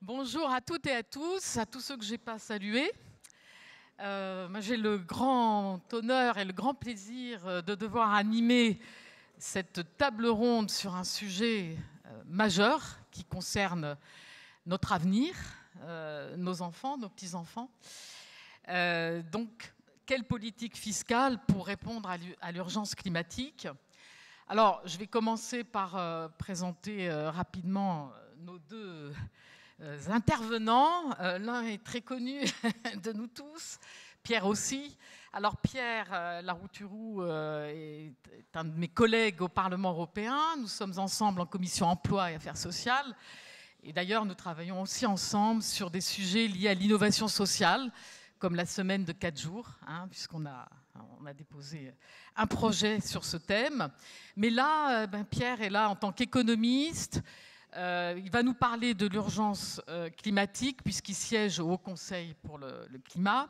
Bonjour à toutes et à tous, à tous ceux que je n'ai pas salués. Euh, j'ai le grand honneur et le grand plaisir euh, de devoir animer cette table ronde sur un sujet euh, majeur qui concerne notre avenir, nos enfants, nos petits-enfants. donc, quelle politique fiscale pour répondre à l'urgence climatique alors, je vais commencer par présenter rapidement nos deux euh, intervenants. Euh, l'un est très connu de nous tous, Pierre aussi. Alors Pierre euh, Larouturou est un de mes collègues au Parlement européen. Nous sommes ensemble en commission emploi et affaires sociales. Et d'ailleurs, nous travaillons aussi ensemble sur des sujets liés à l'innovation sociale, comme la semaine de quatre jours, hein, puisqu'on a, on a déposé un projet sur ce thème. Mais là, ben, Pierre est là en tant qu'économiste. Euh, il va nous parler de l'urgence euh, climatique puisqu'il siège au Haut Conseil pour le, climat.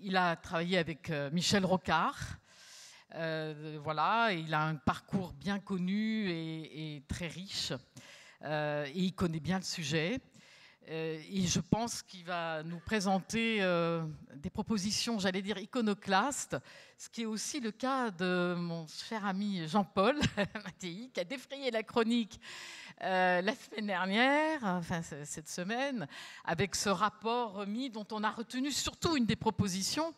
Il a travaillé avec euh, Michel Rocard. voilà, il a un parcours bien connu et, et très riche. et il connaît bien le sujet. Euh, et je pense qu'il va nous présenter euh, des propositions, j'allais dire, iconoclastes, ce qui est aussi le cas de mon cher ami Jean-Paul Mattei, qui a défrayé la chronique euh, la semaine dernière, enfin cette semaine, avec ce rapport remis dont on a retenu surtout une des propositions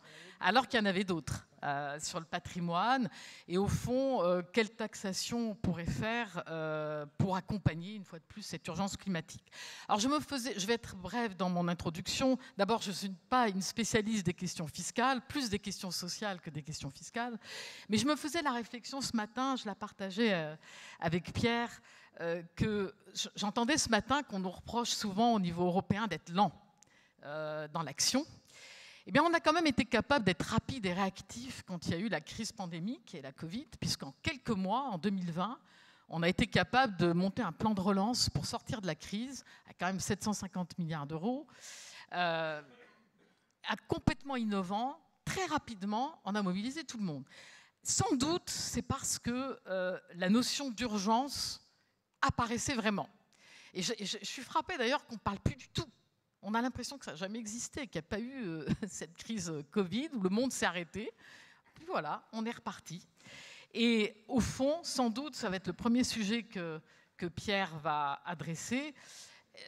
alors qu'il y en avait d'autres euh, sur le patrimoine. Et au fond, euh, quelle taxation on pourrait faire euh, pour accompagner, une fois de plus, cette urgence climatique Alors, je, je vais être brève dans mon introduction. D'abord, je ne suis pas une spécialiste des questions fiscales, plus des questions sociales que des questions fiscales. Mais je me faisais la réflexion ce matin, je la partageais avec Pierre, que j'entendais ce matin qu'on nous reproche souvent au niveau européen d'être lent dans l'action eh bien, on a quand même été capable d'être rapide et réactif quand il y a eu la crise pandémique et la Covid, puisqu'en quelques mois, en 2020, on a été capable de monter un plan de relance pour sortir de la crise, à quand même 750 milliards d'euros, euh, complètement innovant, très rapidement, on a mobilisé tout le monde. Sans doute, c'est parce que euh, la notion d'urgence apparaissait vraiment. Et je, je suis frappée d'ailleurs qu'on ne parle plus du tout on a l'impression que ça n'a jamais existé, qu'il n'y a pas eu euh, cette crise euh, Covid où le monde s'est arrêté. Puis voilà, on est reparti. Et au fond, sans doute, ça va être le premier sujet que, que Pierre va adresser.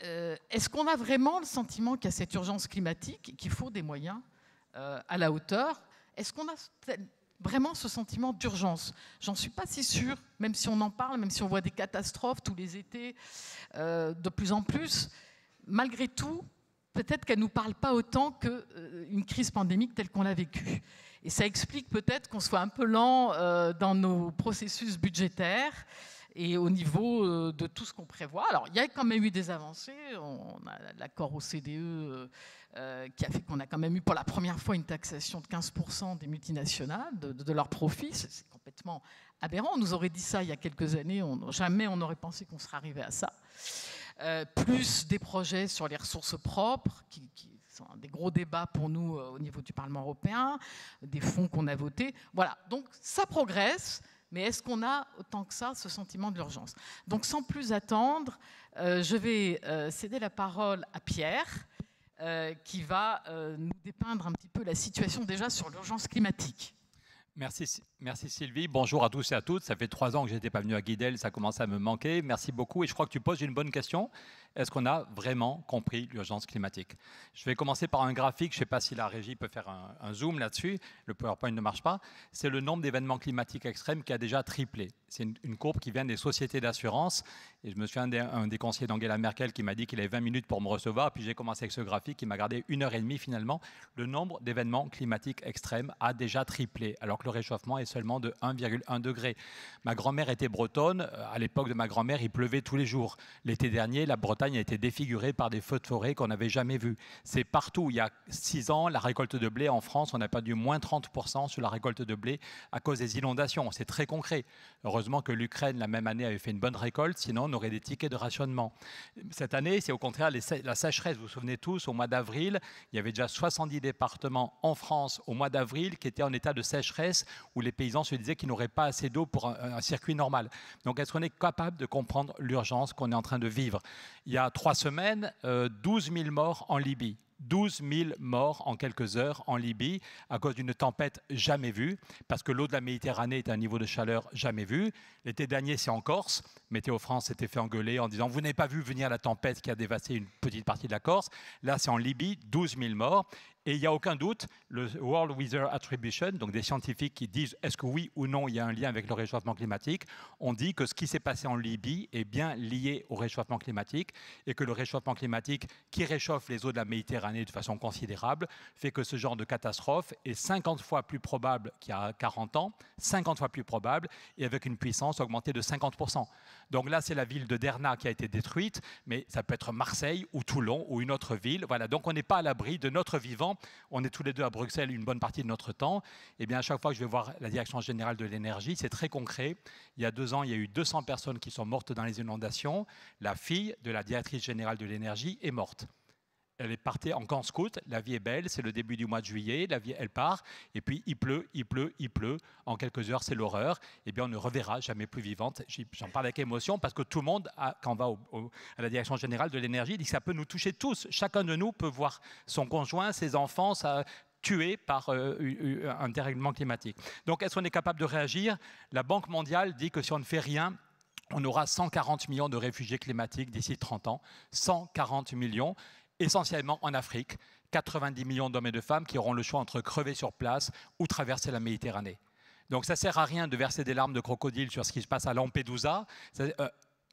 Euh, est-ce qu'on a vraiment le sentiment qu'il y a cette urgence climatique et qu'il faut des moyens à la hauteur Est-ce qu'on a vraiment ce sentiment d'urgence J'en suis pas si sûre, même si on en parle, même si on voit des catastrophes tous les étés, de plus en plus. Malgré tout, peut-être qu'elle ne nous parle pas autant qu'une euh, crise pandémique telle qu'on l'a vécue. Et ça explique peut-être qu'on soit un peu lent euh, dans nos processus budgétaires et au niveau euh, de tout ce qu'on prévoit. Alors, il y a quand même eu des avancées. On a l'accord au CDE qui a fait qu'on a quand même eu pour la première fois une taxation de 15% des multinationales, de, leurs profits. C'est complètement aberrant. On nous aurait dit ça il y a quelques années. On, jamais on n'aurait pensé qu'on serait arrivé à ça. Euh, plus des projets sur les ressources propres, qui, sont des gros débats pour nous euh, au niveau du Parlement européen, des fonds qu'on a votés. Voilà, donc ça progresse, mais est-ce qu'on a autant que ça ce sentiment de l'urgence Donc sans plus attendre, euh, je vais céder la parole à Pierre. qui va nous dépeindre un petit peu la situation déjà sur l'urgence climatique. Merci, merci Sylvie. Bonjour à tous et à toutes. Ça fait trois ans que je n'étais pas venu à Guidel, ça commence à me manquer. Merci beaucoup et je crois que tu poses une bonne question. Est-ce qu'on a vraiment compris l'urgence climatique Je vais commencer par un graphique, je ne sais pas si la régie peut faire un, zoom là-dessus, le PowerPoint ne marche pas. C'est le nombre d'événements climatiques extrêmes qui a déjà triplé. C'est une, courbe qui vient des sociétés d'assurance et je me suis un des, des conseillers d'Angela Merkel qui m'a dit qu'il avait 20 minutes pour me recevoir, puis j'ai commencé avec ce graphique qui m'a gardé une heure et demie finalement. Le nombre d'événements climatiques extrêmes a déjà triplé alors le réchauffement est seulement de 1,1 degré. Ma grand-mère était bretonne. Euh, à l'époque de ma grand-mère, il pleuvait tous les jours. L'été dernier, la Bretagne a été défigurée par des feux de forêt qu'on n'avait jamais vus. C'est partout. Il y a six ans, la récolte de blé en France, on a perdu moins 30% sur la récolte de blé à cause des inondations. C'est très concret. Heureusement que l'Ukraine, la même année, avait fait une bonne récolte, sinon on aurait des tickets de rationnement. Cette année, c'est au contraire la sécheresse. Vous vous souvenez tous, au mois d'avril, il y avait déjà 70 départements en France au mois d'avril qui étaient en état de sécheresse où les paysans se disaient qu'ils n'auraient pas assez d'eau pour un, circuit normal. Donc est-ce qu'on est capable de comprendre l'urgence qu'on est en train de vivre Il y a trois semaines, 12 euh, 000 morts en Libye. 12 000 morts en quelques heures en Libye à cause d'une tempête jamais vue, parce que l'eau de la Méditerranée est à un niveau de chaleur jamais vu. L'été dernier, c'est en Corse. Météo France s'était fait engueuler en disant Vous n'avez pas vu venir la tempête qui a dévasté une petite partie de la Corse. Là, c'est en Libye, 12 000 morts. Et il n'y a aucun doute, le World Weather Attribution, donc des scientifiques qui disent est-ce que oui ou non il y a un lien avec le réchauffement climatique, on dit que ce qui s'est passé en Libye est bien lié au réchauffement climatique et que le réchauffement climatique qui réchauffe les eaux de la Méditerranée de façon considérable fait que ce genre de catastrophe est 50 fois plus probable qu'il y a 40 ans, 50 fois plus probable et avec une puissance augmentée de 50%. Donc là, c'est la ville de Derna qui a été détruite, mais ça peut être Marseille ou Toulon ou une autre ville. Voilà, donc on n'est pas à l'abri de notre vivant on est tous les deux à Bruxelles une bonne partie de notre temps, et eh bien à chaque fois que je vais voir la direction générale de l'énergie, c'est très concret. Il y a deux ans, il y a eu 200 personnes qui sont mortes dans les inondations. La fille de la directrice générale de l'énergie est morte elle est partie en camp scout, la vie est belle, c'est le début du mois de juillet, la vie, elle part, et puis il pleut, il pleut, il pleut, en quelques heures c'est l'horreur, et eh bien on ne reverra jamais plus vivante. J'en parle avec émotion parce que tout le monde, quand on va à la direction générale de l'énergie, dit que ça peut nous toucher tous. Chacun de nous peut voir son conjoint, ses enfants, sa, tués par euh, un dérèglement climatique. Donc est-ce qu'on est capable de réagir La Banque mondiale dit que si on ne fait rien, on aura 140 millions de réfugiés climatiques d'ici 30 ans. 140 millions essentiellement en Afrique, 90 millions d'hommes et de femmes qui auront le choix entre crever sur place ou traverser la Méditerranée. Donc ça sert à rien de verser des larmes de crocodile sur ce qui se passe à Lampedusa. Euh,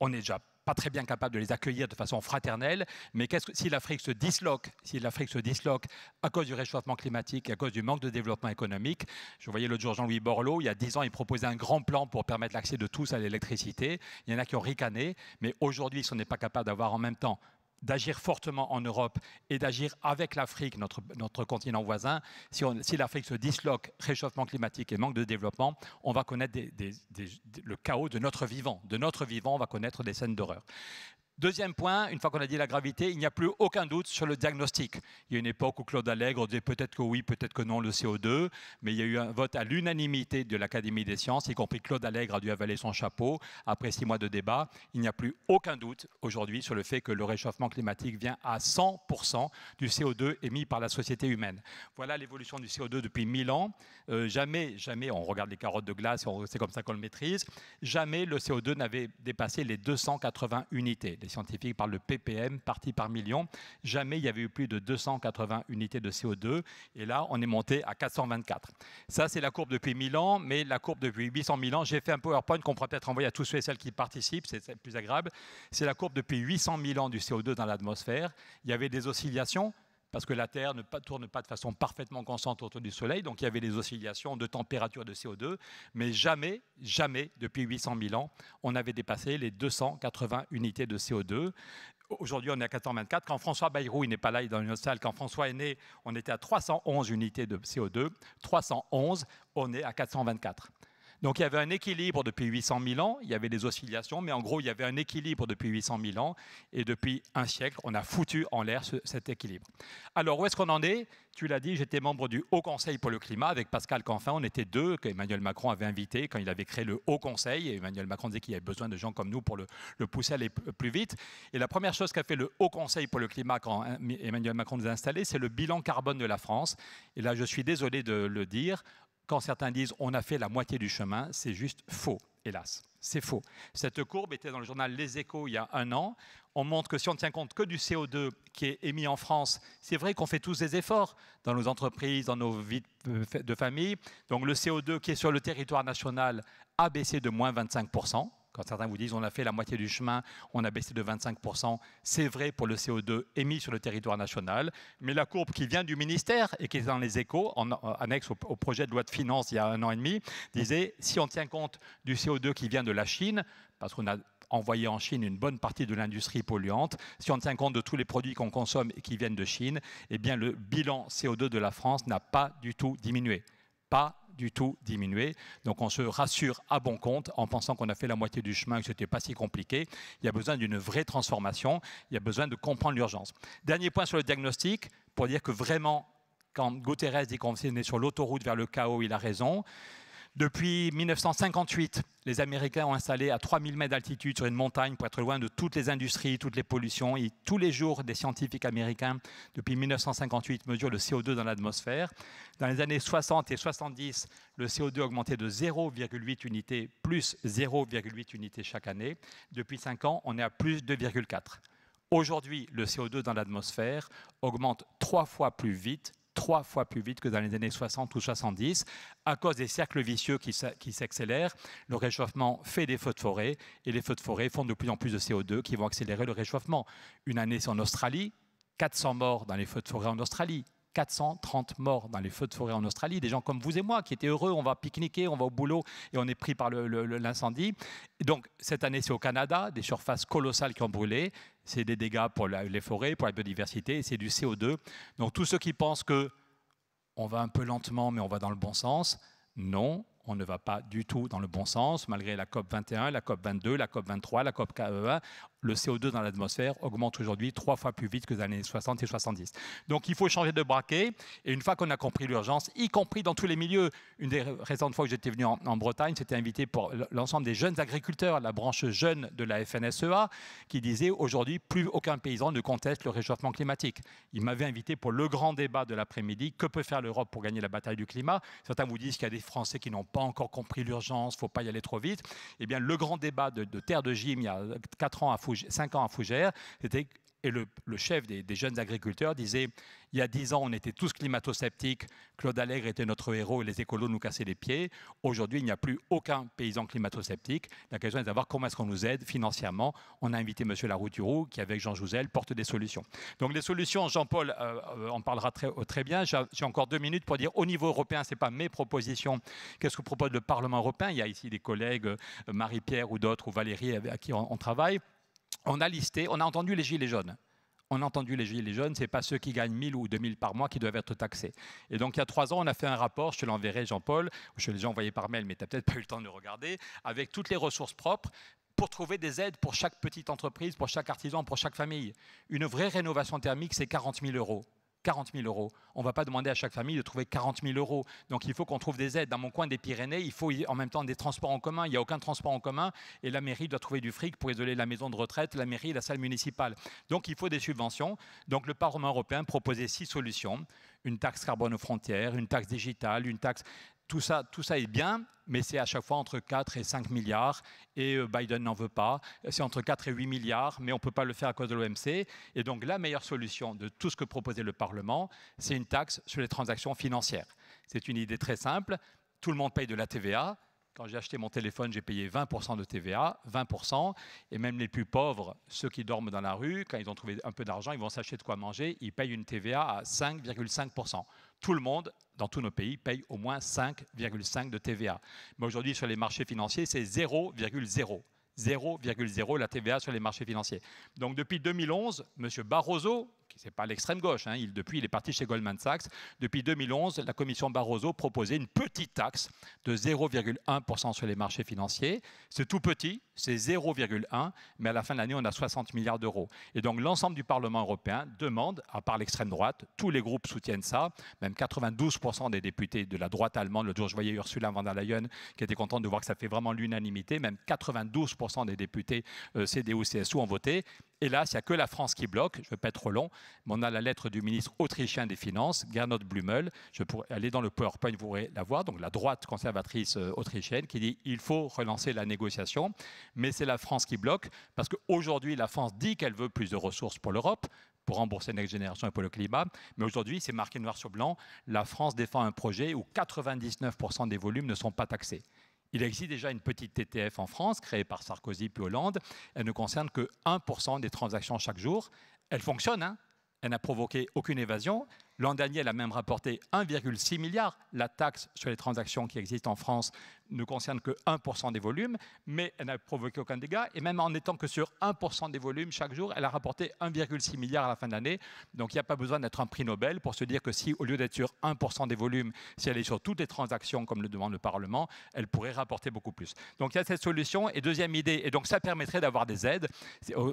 on n'est déjà pas très bien capable de les accueillir de façon fraternelle, mais si l'Afrique se disloque, si l'Afrique se disloque à cause du réchauffement climatique, et à cause du manque de développement économique, je voyais l'autre jour Jean-Louis Borloo, il y a dix ans, il proposait un grand plan pour permettre l'accès de tous à l'électricité. Il y en a qui ont ricané, mais aujourd'hui, si on n'est pas capable d'avoir en même temps d'agir fortement en Europe et d'agir avec l'Afrique, notre, notre continent voisin. Si, l'Afrique se disloque, réchauffement climatique et manque de développement, on va connaître le chaos de notre vivant. De notre vivant, on va connaître des scènes d'horreur. Deuxième point, une fois qu'on a dit la gravité, il n'y a plus aucun doute sur le diagnostic. Il y a une époque où Claude Allègre disait peut-être que oui, peut-être que non, le CO2, mais il y a eu un vote à l'unanimité de l'Académie des sciences, y compris Claude Allègre a dû avaler son chapeau. Après six mois de débat, il n'y a plus aucun doute aujourd'hui sur le fait que le réchauffement climatique vient à 100% du CO2 émis par la société humaine. Voilà l'évolution du CO2 depuis 1000 ans. Euh, jamais, jamais, on regarde les carottes de glace, c'est comme ça qu'on le maîtrise, jamais le CO2 n'avait dépassé les 280 unités scientifiques parlent de ppm, partie par million. Jamais il y avait eu plus de 280 unités de CO2. Et là, on est monté à 424. Ça, c'est la courbe depuis 1000 ans, mais la courbe depuis 800 000 ans, j'ai fait un PowerPoint qu'on pourra peut-être envoyer à tous ceux et celles qui participent, c'est plus agréable. C'est la courbe depuis 800 000 ans du CO2 dans l'atmosphère. Il y avait des oscillations parce que la Terre ne tourne pas de façon parfaitement constante autour du Soleil, donc il y avait des oscillations de température de CO2, mais jamais, jamais, depuis 800 000 ans, on avait dépassé les 280 unités de CO2. Aujourd'hui, on est à 424. Quand François Bayrou, il n'est pas là, il est dans une salle. Quand François est né, on était à 311 unités de CO2. 311, on est à 424. Donc il y avait un équilibre depuis 800 000 ans, il y avait des oscillations, mais en gros il y avait un équilibre depuis 800 000 ans, et depuis un siècle, on a foutu en l'air cet équilibre. Alors où est-ce qu'on en est Tu l'as dit, j'étais membre du Haut Conseil pour le climat avec Pascal Canfin, on était deux qu'Emmanuel Macron avait invité quand il avait créé le Haut Conseil, et Emmanuel Macron disait qu'il avait besoin de gens comme nous pour le, le pousser à aller plus vite. Et la première chose qu'a fait le Haut Conseil pour le climat quand hein, Emmanuel Macron nous a installés, c'est le bilan carbone de la France. Et là, je suis désolé de le dire, quand certains disent on a fait la moitié du chemin, c'est juste faux, hélas. C'est faux. Cette courbe était dans le journal Les Échos il y a un an. On montre que si on ne tient compte que du CO2 qui est émis en France, c'est vrai qu'on fait tous des efforts dans nos entreprises, dans nos vies de famille. Donc le CO2 qui est sur le territoire national a baissé de moins 25 quand certains vous disent on a fait la moitié du chemin, on a baissé de 25%, c'est vrai pour le CO2 émis sur le territoire national, mais la courbe qui vient du ministère et qui est dans les échos, en, annexe au, projet de loi de finances il y a un an et demi, disait si on tient compte du CO2 qui vient de la Chine, parce qu'on a envoyé en Chine une bonne partie de l'industrie polluante. Si on tient compte de tous les produits qu'on consomme et qui viennent de Chine, eh bien le bilan CO2 de la France n'a pas du tout diminué pas du tout diminué. Donc on se rassure à bon compte en pensant qu'on a fait la moitié du chemin, que ce n'était pas si compliqué. Il y a besoin d'une vraie transformation, il y a besoin de comprendre l'urgence. Dernier point sur le diagnostic, pour dire que vraiment, quand Guterres dit qu'on est sur l'autoroute vers le chaos, il a raison. Depuis 1958, les Américains ont installé à 3000 mètres d'altitude sur une montagne pour être loin de toutes les industries, toutes les pollutions. Et tous les jours, des scientifiques américains, depuis 1958, mesurent le CO2 dans l'atmosphère. Dans les années 60 et 70, le CO2 augmentait augmenté de 0,8 unités, plus 0,8 unités chaque année. Depuis 5 ans, on est à plus 2,4. Aujourd'hui, le CO2 dans l'atmosphère augmente trois fois plus vite trois fois plus vite que dans les années 60 ou 70, à cause des cercles vicieux qui s'accélèrent. Le réchauffement fait des feux de forêt, et les feux de forêt font de plus en plus de CO2 qui vont accélérer le réchauffement. Une année, en Australie, 400 morts dans les feux de forêt en Australie, 430 morts dans les feux de forêt en Australie, des gens comme vous et moi qui étaient heureux, on va pique-niquer, on va au boulot et on est pris par l'incendie. Donc cette année c'est au Canada, des surfaces colossales qui ont brûlé, c'est des dégâts pour les forêts, pour la biodiversité, c'est du CO2. Donc tous ceux qui pensent que on va un peu lentement mais on va dans le bon sens, non, on ne va pas du tout dans le bon sens, malgré la COP 21, la COP 22, la COP 23, la COP 1 Le CO2 dans l'atmosphère augmente aujourd'hui trois fois plus vite que les années 60 et 70. Donc il faut changer de braquet. Et une fois qu'on a compris l'urgence, y compris dans tous les milieux, une des récentes fois que j'étais venu en, Bretagne, j'étais invité pour l'ensemble des jeunes agriculteurs, la branche jeune de la FNSEA, qui disait aujourd'hui plus aucun paysan ne conteste le réchauffement climatique. Il m'avait invité pour le grand débat de l'après-midi. Que peut faire l'Europe pour gagner la bataille du climat Certains vous disent qu'il y a des Français qui n'ont pas encore compris l'urgence, il faut pas y aller trop vite. Eh bien, le grand débat de, Terre de Gym, il y a ans à 5 ans à Fougères, c'était et le, chef des, jeunes agriculteurs disait, il y a dix ans, on était tous climato-sceptiques, Claude Allègre était notre héros et les écolos nous cassaient les pieds. Aujourd'hui, il n'y a plus aucun paysan climato-sceptique. La question est de savoir comment est-ce qu'on nous aide financièrement. On a invité M. Larouturou, qui avec Jean Jouzel porte des solutions. Donc les solutions, Jean-Paul euh, euh, en parlera très, euh, très bien. J'ai encore deux minutes pour dire, au niveau européen, ce n'est pas mes propositions. Qu'est-ce que propose le Parlement européen Il y a ici des collègues, Marie-Pierre ou d'autres, ou Valérie, à qui on travaille on a listé, on a entendu les gilets jaunes. On a entendu les gilets jaunes, ce n'est pas ceux qui gagnent 1000 ou 2000 par mois qui doivent être taxés. Et donc, il y a trois ans, on a fait un rapport, je te l'enverrai, Jean-Paul, je te l'ai déjà envoyé par mail, mais tu n'as peut-être pas eu le temps de le regarder, avec toutes les ressources propres pour trouver des aides pour chaque petite entreprise, pour chaque artisan, pour chaque famille. Une vraie rénovation thermique, c'est 40 000 euros. 40 000 euros. On ne va pas demander à chaque famille de trouver 40 000 euros. Donc il faut qu'on trouve des aides. Dans mon coin des Pyrénées, il faut en même temps des transports en commun. Il n'y a aucun transport en commun et la mairie doit trouver du fric pour isoler la maison de retraite, la mairie et la salle municipale. Donc il faut des subventions. Donc le Parlement européen proposait six solutions une taxe carbone aux frontières, une taxe digitale, une taxe... Tout ça, tout ça est bien, mais c'est à chaque fois entre 4 et 5 milliards, et euh, Biden n'en veut pas. C'est entre 4 et 8 milliards, mais on ne peut pas le faire à cause de l'OMC. Et donc la meilleure solution de tout ce que proposait le Parlement, c'est une taxe sur les transactions financières. C'est une idée très simple. Tout le monde paye de la TVA, quand j'ai acheté mon téléphone, j'ai payé 20% de TVA, 20%, et même les plus pauvres, ceux qui dorment dans la rue, quand ils ont trouvé un peu d'argent, ils vont s'acheter de quoi manger, ils payent une TVA à 5,5%. Tout le monde, dans tous nos pays, paye au moins 5,5% de TVA. Mais aujourd'hui, sur les marchés financiers, c'est 0,0. 0,0 la TVA sur les marchés financiers. Donc depuis 2011, M. Barroso, ce n'est pas l'extrême gauche. Hein, il, depuis, il est parti chez Goldman Sachs. Depuis 2011, la commission Barroso proposait une petite taxe de 0,1% sur les marchés financiers. C'est tout petit, c'est 0,1, mais à la fin de l'année, on a 60 milliards d'euros. Et donc, l'ensemble du Parlement européen demande, à part l'extrême droite, tous les groupes soutiennent ça, même 92% des députés de la droite allemande, le jour je voyais Ursula von der Leyen, qui était contente de voir que ça fait vraiment l'unanimité, même 92% des députés euh, CDU-CSU ont voté. Hélas, il n'y a que la France qui bloque. Je ne vais pas être trop long, mais on a la lettre du ministre autrichien des Finances, Gernot Blumel. Je pourrais aller dans le PowerPoint, vous pourrez la voir. Donc la droite conservatrice euh, autrichienne qui dit il faut relancer la négociation, mais c'est la France qui bloque parce qu'aujourd'hui la France dit qu'elle veut plus de ressources pour l'Europe, pour rembourser Next Generation et pour le climat. Mais aujourd'hui, c'est marqué noir sur blanc. La France défend un projet où 99% des volumes ne sont pas taxés. Il existe déjà une petite TTF en France, créée par Sarkozy puis Hollande. Elle ne concerne que 1% des transactions chaque jour. Elle fonctionne, hein. elle n'a provoqué aucune évasion. L'an dernier, elle a même rapporté 1,6 milliard. La taxe sur les transactions qui existe en France ne concerne que 1% des volumes, mais elle n'a provoqué aucun dégât. Et même en étant que sur 1% des volumes chaque jour, elle a rapporté 1,6 milliard à la fin de l'année. Donc il n'y a pas besoin d'être un prix Nobel pour se dire que si, au lieu d'être sur 1% des volumes, si elle est sur toutes les transactions, comme le demande le Parlement, elle pourrait rapporter beaucoup plus. Donc il y a cette solution. Et deuxième idée, et donc ça permettrait d'avoir des aides.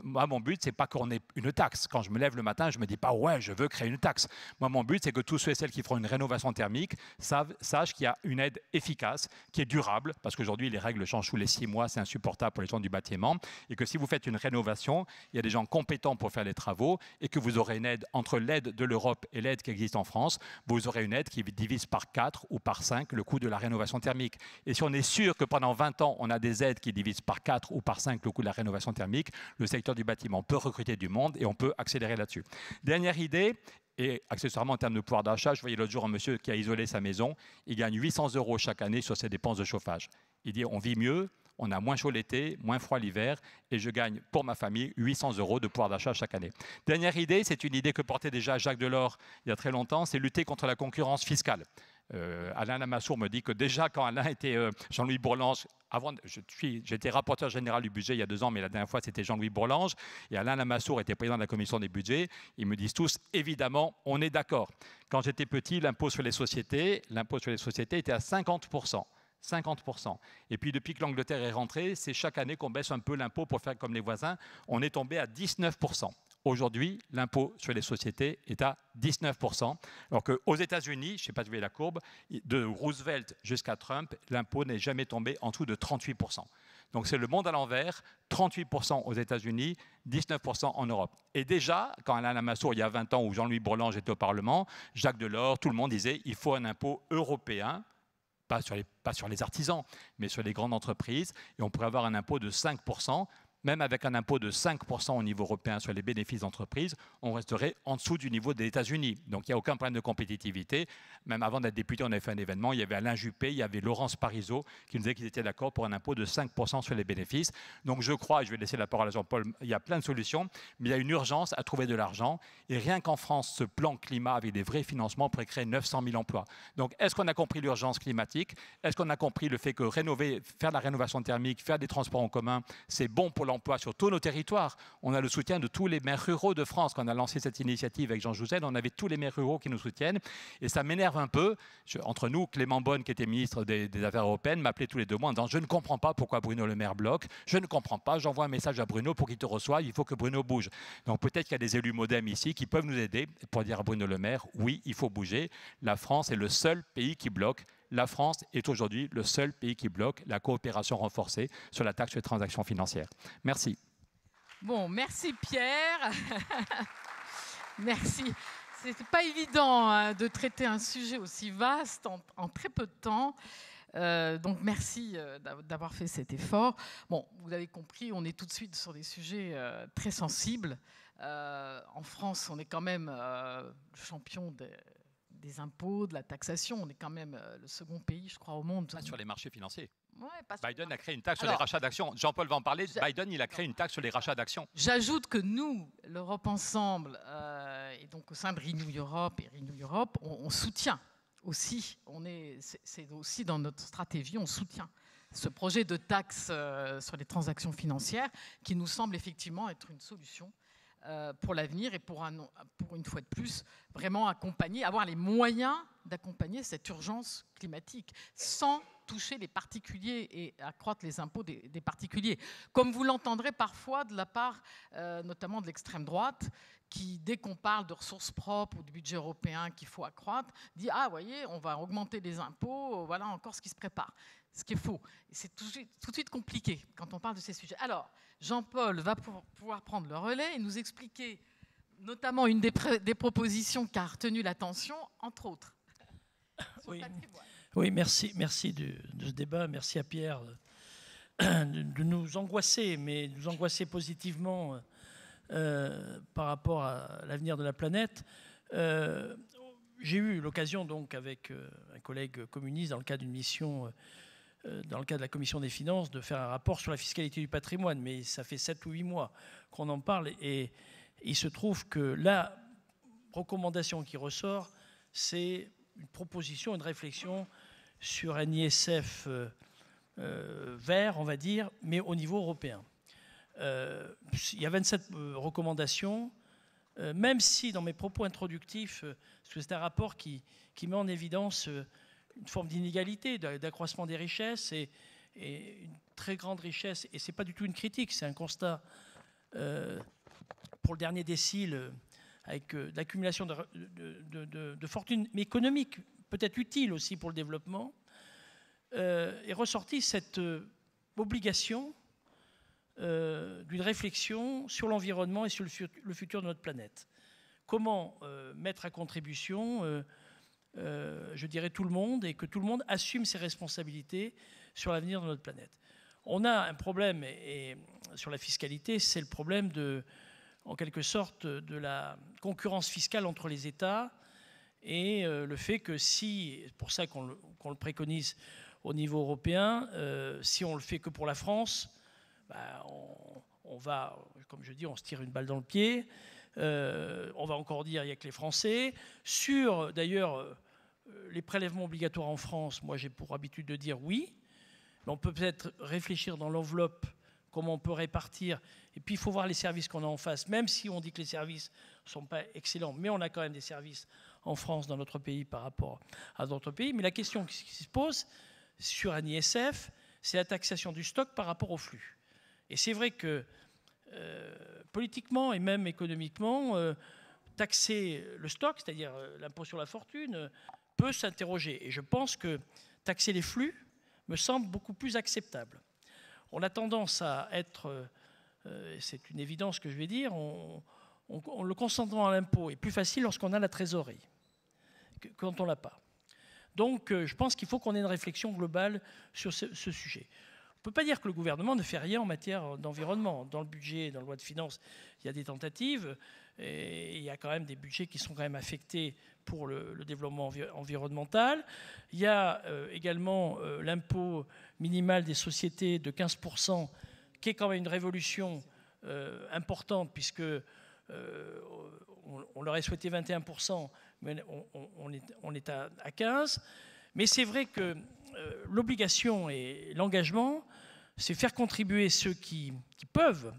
Moi, mon but, c'est pas qu'on ait une taxe. Quand je me lève le matin, je me dis pas, ouais, je veux créer une taxe. Moi, mon mon but, c'est que tous ceux et celles qui feront une rénovation thermique savent, sachent qu'il y a une aide efficace, qui est durable, parce qu'aujourd'hui, les règles changent tous les six mois, c'est insupportable pour les gens du bâtiment, et que si vous faites une rénovation, il y a des gens compétents pour faire les travaux, et que vous aurez une aide entre l'aide de l'Europe et l'aide qui existe en France, vous aurez une aide qui divise par 4 ou par 5 le coût de la rénovation thermique. Et si on est sûr que pendant 20 ans, on a des aides qui divisent par 4 ou par 5 le coût de la rénovation thermique, le secteur du bâtiment peut recruter du monde et on peut accélérer là-dessus. Dernière idée, et accessoirement, en termes de pouvoir d'achat, je voyais l'autre jour un monsieur qui a isolé sa maison. Il gagne 800 euros chaque année sur ses dépenses de chauffage. Il dit on vit mieux, on a moins chaud l'été, moins froid l'hiver, et je gagne pour ma famille 800 euros de pouvoir d'achat chaque année. Dernière idée, c'est une idée que portait déjà Jacques Delors il y a très longtemps, c'est lutter contre la concurrence fiscale. Euh, Alain Lamassour me dit que déjà quand Alain était euh, Jean-Louis Bourlange, avant, j'étais rapporteur général du budget il y a deux ans, mais la dernière fois c'était Jean-Louis Bourlange, et Alain Lamassour était président de la commission des budgets, ils me disent tous, évidemment, on est d'accord. Quand j'étais petit, l'impôt sur les sociétés, l'impôt sur les sociétés était à 50%. 50%. Et puis depuis que l'Angleterre est rentrée, c'est chaque année qu'on baisse un peu l'impôt pour faire comme les voisins. On est tombé à 19%. Aujourd'hui, l'impôt sur les sociétés est à 19%, alors qu'aux États-Unis, je ne sais pas si vous voyez la courbe, de Roosevelt jusqu'à Trump, l'impôt n'est jamais tombé en dessous de 38%. Donc c'est le monde à l'envers, 38% aux États-Unis, 19% en Europe. Et déjà, quand Alain Lamassoure, il y a 20 ans, ou Jean-Louis Bourlange était au Parlement, Jacques Delors, tout le monde disait il faut un impôt européen, pas sur les, pas sur les artisans, mais sur les grandes entreprises, et on pourrait avoir un impôt de 5% même avec un impôt de 5% au niveau européen sur les bénéfices d'entreprise, on resterait en dessous du niveau des États-Unis. Donc il n'y a aucun problème de compétitivité. Même avant d'être député, on avait fait un événement, il y avait Alain Juppé, il y avait Laurence Parisot qui nous disait qu'ils étaient d'accord pour un impôt de 5% sur les bénéfices. Donc je crois, et je vais laisser la parole à Jean-Paul, il y a plein de solutions, mais il y a une urgence à trouver de l'argent. Et rien qu'en France, ce plan climat avec des vrais financements pourrait créer 900 000 emplois. Donc est-ce qu'on a compris l'urgence climatique Est-ce qu'on a compris le fait que rénover, faire la rénovation thermique, faire des transports en commun, c'est bon pour l'emploi sur tous nos territoires. On a le soutien de tous les maires ruraux de France. Quand on a lancé cette initiative avec Jean Jouzel, on avait tous les maires ruraux qui nous soutiennent. Et ça m'énerve un peu. entre nous, Clément Bonne, qui était ministre des, Affaires européennes, m'appelait tous les deux mois en disant Je ne comprends pas pourquoi Bruno Le Maire bloque. Je ne comprends pas. J'envoie un message à Bruno pour qu'il te reçoive. Il faut que Bruno bouge. Donc peut-être qu'il y a des élus modem ici qui peuvent nous aider pour dire à Bruno Le Maire Oui, il faut bouger. La France est le seul pays qui bloque la France est aujourd'hui le seul pays qui bloque la coopération renforcée sur la taxe sur les transactions financières. Merci. Bon, merci Pierre. merci. n'est pas évident hein, de traiter un sujet aussi vaste en, très peu de temps. Euh, donc merci euh, d'avoir fait cet effort. Bon, vous avez compris, on est tout de suite sur des sujets euh, très sensibles. en France, on est quand même champion des des impôts, de la taxation. On est quand même euh, le second pays, je crois, au monde. sur les marchés financiers. Biden a créé une taxe sur les rachats d'actions. Jean-Paul va en parler. Biden, il a créé une taxe sur les rachats d'actions. J'ajoute que nous, l'Europe ensemble, euh, et donc au sein de Renew Europe et Renew Europe, on, soutient aussi, on est, c'est aussi dans notre stratégie, on soutient ce projet de taxe euh, sur les transactions financières qui nous semble effectivement être une solution euh, pour l'avenir et pour, une fois de plus, vraiment accompagner, avoir les moyens d'accompagner cette urgence climatique sans toucher les particuliers et accroître les impôts des, particuliers. Comme vous l'entendrez parfois de la part euh, notamment de l'extrême droite, qui, dès qu'on parle de ressources propres ou du budget européen qu'il faut accroître, dit Ah, voyez, on va augmenter les impôts, voilà encore ce qui se prépare ce qui est faux. C'est tout, de suite compliqué quand on parle de ces sujets. Alors, Jean-Paul va pouvoir prendre le relais et nous expliquer notamment une des, propositions qui a retenu l'attention, entre autres. Oui. merci, merci de, ce débat, merci à Pierre euh, de, nous angoisser, mais de nous angoisser positivement euh, par rapport à l'avenir de la planète. Euh, j'ai eu l'occasion, donc, avec un collègue communiste, dans le cadre d'une mission euh, dans le cas de la commission des finances, de faire un rapport sur la fiscalité du patrimoine, mais ça fait 7 ou 8 mois qu'on en parle, et il se trouve que la recommandation qui ressort, c'est une proposition, une réflexion sur un ISF euh, euh, vert, on va dire, mais au niveau européen. il y a 27 recommandations, même si dans mes propos introductifs, c'est un rapport qui, qui met en évidence une forme d'inégalité, d'accroissement des richesses et, une très grande richesse. Et ce n'est pas du tout une critique, c'est un constat. Euh, pour le dernier décile, euh, avec euh, l'accumulation de, de, de, mais économiques, peut-être utile aussi pour le développement, est ressortie cette obligation d'une réflexion sur l'environnement et sur le, futur de notre planète. Comment mettre à contribution euh, je dirais, tout le monde et que tout le monde assume ses responsabilités sur l'avenir de notre planète. On a un problème et, sur la fiscalité, c'est le problème de, en quelque sorte, de la concurrence fiscale entre les États et euh, le fait que si, c'est pour ça qu'on le, préconise au niveau européen, euh, si on le fait que pour la France, bah, on, va, comme je dis, on se tire une balle dans le pied. Euh, on va encore dire, il n'y a que les Français. Sur, d'ailleurs, euh, les prélèvements obligatoires en France, moi j'ai pour habitude de dire oui, on peut peut-être réfléchir dans l'enveloppe comment on peut répartir. Et puis il faut voir les services qu'on a en face, même si on dit que les services ne sont pas excellents, mais on a quand même des services en France, dans notre pays, par rapport à d'autres pays. Mais la question qui se pose sur un ISF, c'est la taxation du stock par rapport au flux. Et c'est vrai que euh, politiquement et même économiquement, euh, taxer le stock, c'est-à-dire euh, l'impôt sur la fortune, euh, peut s'interroger. Et je pense que taxer les flux me semble beaucoup plus acceptable. On a tendance à être, c'est une évidence que je vais dire, le consentement à l'impôt est plus facile lorsqu'on a la trésorerie que quand on l'a pas. Donc je pense qu'il faut qu'on ait une réflexion globale sur ce sujet. On ne peut pas dire que le gouvernement ne fait rien en matière d'environnement. Dans le budget, dans la loi de finances, il y a des tentatives, et il y a quand même des budgets qui sont quand même affectés pour le, développement environnemental. Il y a euh, également euh, l'impôt minimal des sociétés de 15%, qui est quand même une révolution euh, importante, puisque on, leur aurait souhaité 21%, mais on, est, à 15%. Mais c'est vrai que euh, l'obligation et l'engagement, c'est faire contribuer ceux qui, peuvent,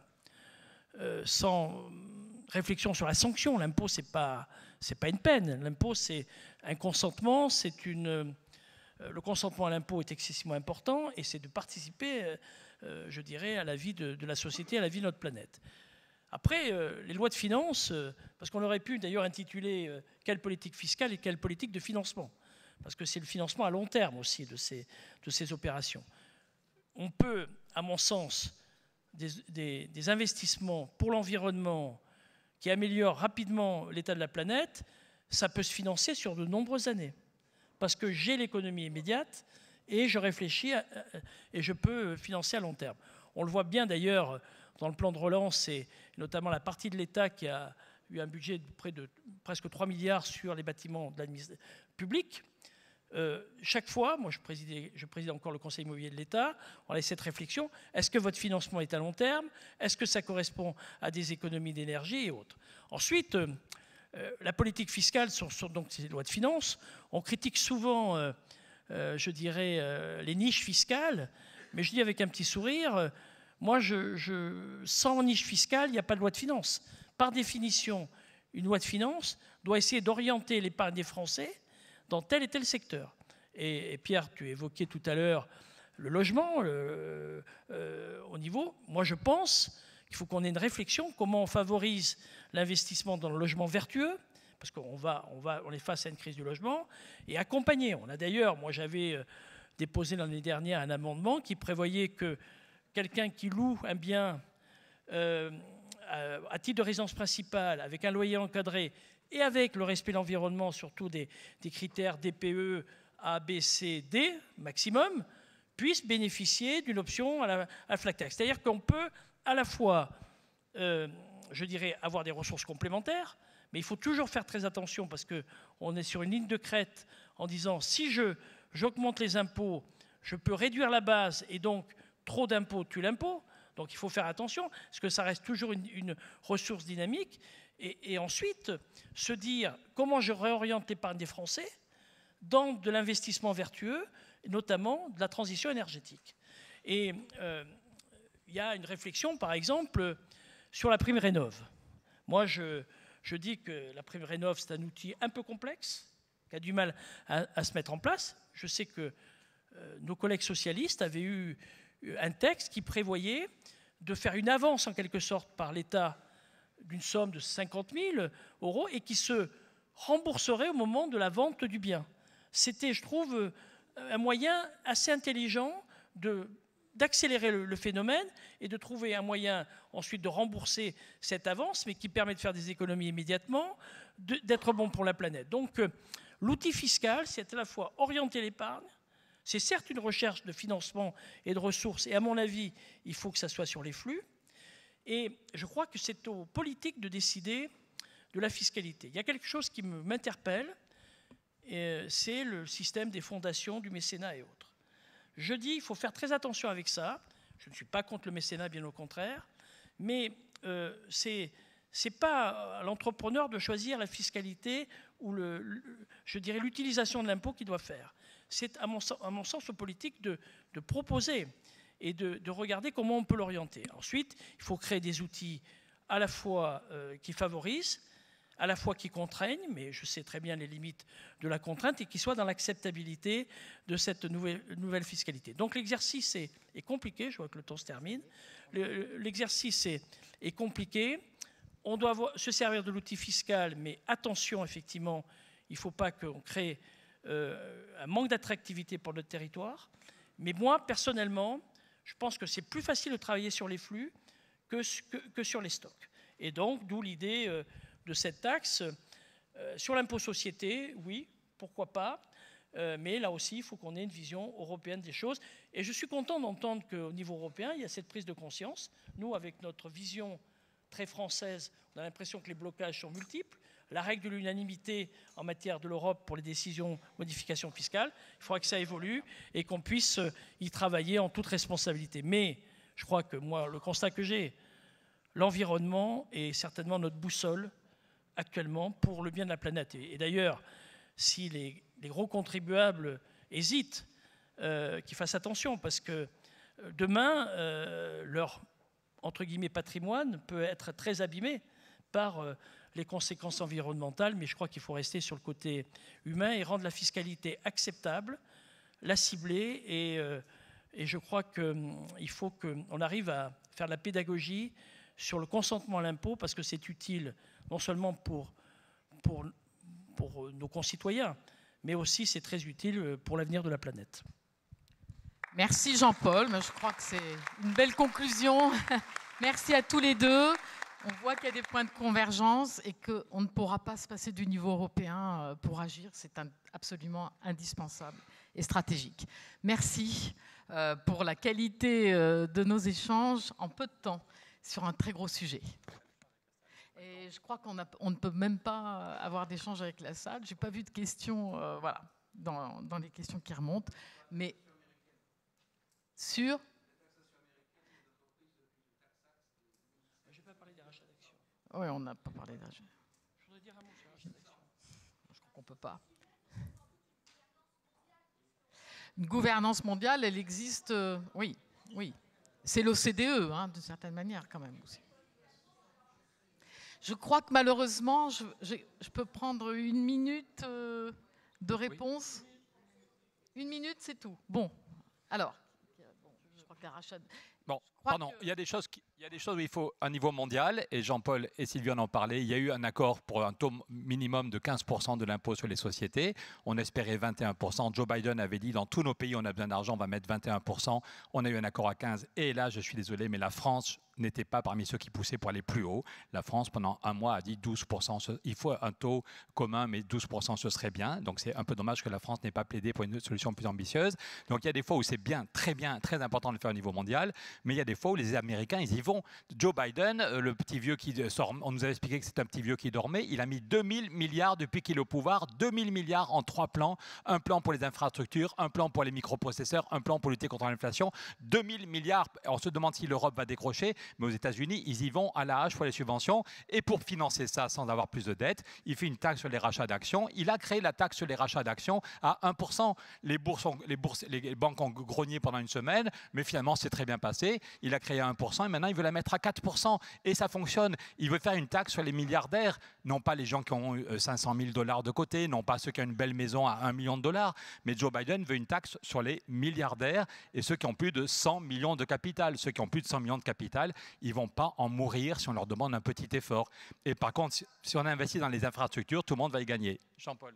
euh, sans réflexion sur la sanction. L'impôt, ce n'est pas, pas une peine. L'impôt, c'est un consentement, c'est une... Euh, le consentement à l'impôt est excessivement important et c'est de participer, je dirais, à la vie de, la société, à la vie de notre planète. Après, les lois de finances, parce qu'on aurait pu d'ailleurs intituler quelle politique fiscale et quelle politique de financement parce que c'est le financement à long terme aussi de ces, de ces opérations. On peut, à mon sens, des, investissements pour l'environnement qui améliorent rapidement l'état de la planète, ça peut se financer sur de nombreuses années, parce que j'ai l'économie immédiate et je réfléchis euh, et je peux financer à long terme. On le voit bien d'ailleurs dans le plan de relance et notamment la partie de l'État qui a eu un budget de près de presque 3 milliards sur les bâtiments de publics. Euh, chaque fois, moi je préside je encore le Conseil immobilier de l'État, on a cette réflexion, est-ce que votre financement est à long terme Est-ce que ça correspond à des économies d'énergie et autres Ensuite, euh, euh, la politique fiscale sur, donc, ces lois de finances, on critique souvent, je dirais, les niches fiscales, mais je dis avec un petit sourire, moi, je, sans niche fiscale, il n'y a pas de loi de finances. Par définition, une loi de finances doit essayer d'orienter l'épargne des Français dans tel et tel secteur. Et, Pierre, tu évoquais tout à l'heure le logement euh, au niveau. Moi, je pense qu'il faut qu'on ait une réflexion comment on favorise l'investissement dans le logement vertueux, parce qu'on va, on va, on est face à une crise du logement, et accompagner. On a d'ailleurs, moi, j'avais euh, déposé l'année dernière un amendement qui prévoyait que quelqu'un qui loue un bien euh, à titre de résidence principale avec un loyer encadré, et avec le respect de l'environnement, surtout des, critères DPE, A, B, C, D maximum, puissent bénéficier d'une option à la, à flat tax. C'est-à-dire qu'on peut à la fois, euh, je dirais, avoir des ressources complémentaires, mais il faut toujours faire très attention parce qu'on est sur une ligne de crête en disant si je j'augmente les impôts, je peux réduire la base et donc trop d'impôts tue l'impôt. Donc il faut faire attention, parce que ça reste toujours une ressource dynamique. Et, ensuite, se dire comment je réoriente l'épargne des Français dans de l'investissement vertueux, notamment de la transition énergétique. Et euh, il y a une réflexion, par exemple, sur la prime rénove Moi, je, dis que la prime Rénov, c'est un outil un peu complexe, qui a du mal à, se mettre en place. Je sais que euh, nos collègues socialistes avaient eu un texte qui prévoyait de faire une avance, en quelque sorte, par l'État d'une somme de 50 000 euros et qui se rembourserait au moment de la vente du bien. C'était, je trouve, euh, un moyen assez intelligent d'accélérer le, le, phénomène et de trouver un moyen ensuite de rembourser cette avance, mais qui permet de faire des économies immédiatement, d'être bon pour la planète. Donc, euh, l'outil fiscal, c'est à la fois orienter l'épargne, c'est certes une recherche de financement et de ressources, et à mon avis, il faut que ça soit sur les flux, et je crois que c'est aux politiques de décider de la fiscalité. Il y a quelque chose qui m'interpelle, euh, c'est le système des fondations, du mécénat et autres. Je dis il faut faire très attention avec ça. Je ne suis pas contre le mécénat, bien au contraire, mais euh, c'est c'est pas à l'entrepreneur de choisir la fiscalité ou le, je dirais l'utilisation de l'impôt qu'il doit faire. C'est à mon, à mon sens aux politiques de, de proposer et de, regarder comment on peut l'orienter. Ensuite, il faut créer des outils à la fois euh, qui favorisent, à la fois qui contraignent, mais je sais très bien les limites de la contrainte, et qui soient dans l'acceptabilité de cette nouvelle, nouvelle fiscalité. Donc l'exercice est, compliqué, je vois que le temps se termine, l'exercice est, compliqué, on doit se servir de l'outil fiscal, mais attention, effectivement, il ne faut pas qu'on crée euh, un manque d'attractivité pour notre territoire. Mais moi, personnellement, je pense que c'est plus facile de travailler sur les flux que, sur les stocks. Et donc, d'où l'idée euh, de cette taxe. Euh, sur l'impôt société, oui, pourquoi pas, euh, mais là aussi, il faut qu'on ait une vision européenne des choses. Et je suis content d'entendre qu'au niveau européen, il y a cette prise de conscience. Nous, avec notre vision très française, on a l'impression que les blocages sont multiples la règle de l'unanimité en matière de l'Europe pour les décisions modifications fiscales. Il faudra que ça évolue et qu'on puisse euh, y travailler en toute responsabilité. Mais je crois que moi, le constat que j'ai, l'environnement est certainement notre boussole actuellement pour le bien de la planète. Et, d'ailleurs, si les, gros contribuables hésitent, euh, qu'ils fassent attention parce que euh, demain, leur entre guillemets patrimoine peut être très abîmé par les conséquences environnementales, mais je crois qu'il faut rester sur le côté humain et rendre la fiscalité acceptable, la cibler, et, euh, je crois qu'il hum, faut qu'on arrive à faire la pédagogie sur le consentement à l'impôt, parce que c'est utile non seulement pour, pour, pour nos concitoyens, mais aussi c'est très utile pour l'avenir de la planète. Merci Jean-Paul, je crois que c'est une belle conclusion. Merci à tous les deux on voit qu'il y a des points de convergence et qu'on ne pourra pas se passer du niveau européen euh, pour agir. C'est absolument indispensable et stratégique. Merci euh, pour la qualité euh, de nos échanges en peu de temps sur un très gros sujet. Et je crois qu'on ne peut même pas avoir d'échange avec la salle. Je n'ai pas vu de questions voilà, dans, dans les questions qui remontent. Mais sur Oui, on n'a pas parlé d'âge. Je voudrais dire Je crois qu'on ne peut pas. Une gouvernance mondiale, elle existe, euh, oui, oui. C'est l'OCDE, hein, d'une certaine manière, quand même Je crois que malheureusement, je, peux prendre une minute euh, de réponse. Une minute, c'est tout. Bon, alors. Bon, je crois Bon, pardon, il y a des choses qui, il y a des choses où il faut un niveau mondial, et Jean-Paul et Sylvie en ont parlé. Il y a eu un accord pour un taux minimum de 15% de l'impôt sur les sociétés. On espérait 21%. Joe Biden avait dit dans tous nos pays, on a besoin d'argent, on va mettre 21%. On a eu un accord à 15%. Et là, je suis désolé, mais la France, n'était pas parmi ceux qui poussaient pour aller plus haut. La France, pendant un mois, a dit 12%, il faut un taux commun, mais 12%, ce serait bien. Donc c'est un peu dommage que la France n'ait pas plaidé pour une solution plus ambitieuse. Donc il y a des fois où c'est bien, très bien, très important de le faire au niveau mondial, mais il y a des fois où les Américains, ils y vont. Joe Biden, euh, le petit vieux qui sort, on nous avait expliqué que c'est un petit vieux qui dormait, il a mis 2000 milliards depuis qu'il est au pouvoir, 2000 milliards en trois plans, un plan pour les infrastructures, un plan pour les microprocesseurs, un plan pour lutter contre l'inflation, 2000 milliards. On se demande si l'Europe va décrocher. Mais aux États-Unis, ils y vont à la hache pour les subventions. Et pour financer ça sans avoir plus de dettes, il fait une taxe sur les rachats d'actions. Il a créé la taxe sur les rachats d'actions à 1%. Les, bourses les, bourses, les banques ont grogné pendant une semaine, mais finalement, c'est très bien passé. Il a créé à 1% et maintenant, il veut la mettre à 4%. Et ça fonctionne. Il veut faire une taxe sur les milliardaires, non pas les gens qui ont 500 euh, 000 dollars de côté, non pas ceux qui ont une belle maison à 1 million de dollars, mais Joe Biden veut une taxe sur les milliardaires et ceux qui ont plus de 100 millions de capital. Ceux qui ont plus de 100 millions de capital, ils ne vont pas en mourir si on leur demande un petit effort. Et par contre, si on investit dans les infrastructures, tout le monde va y gagner. Jean-Paul.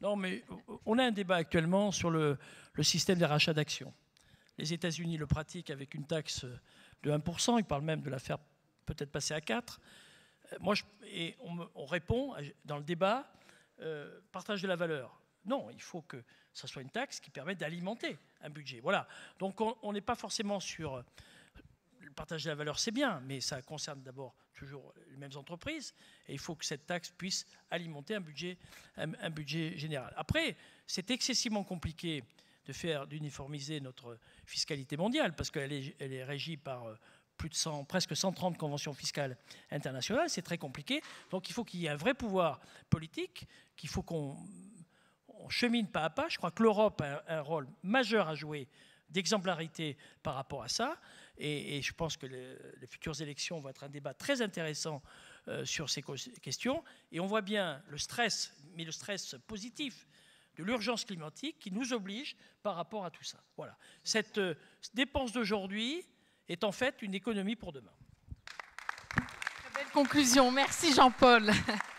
Non, mais on a un débat actuellement sur le, système des rachats d'actions. Les États-Unis le pratiquent avec une taxe de 1%, ils parlent même de la faire peut-être passer à 4%. Euh, moi, et on, répond dans le débat, euh, partage de la valeur. Non, il faut que ce soit une taxe qui permette d'alimenter un budget. Voilà. Donc on n'est pas forcément sur partager la valeur, c'est bien, mais ça concerne d'abord toujours les mêmes entreprises, et il faut que cette taxe puisse alimenter un budget, un, budget général. Après, c'est excessivement compliqué de faire d'uniformiser notre fiscalité mondiale, parce qu'elle est, elle est régie par euh, plus de 100, presque 130 conventions fiscales internationales, c'est très compliqué. Donc il faut qu'il y ait un vrai pouvoir politique, qu'il faut qu'on chemine pas à pas. Je crois que l'Europe a un rôle majeur à jouer d'exemplarité par rapport à ça. Et, je pense que les futures élections vont être un débat très intéressant euh, sur ces questions. Et on voit bien le stress, mais le stress positif de l'urgence climatique qui nous oblige par rapport à tout ça. Voilà. Cette euh, dépense d'aujourd'hui est en fait une économie pour demain. Très belle conclusion. Merci Jean-Paul.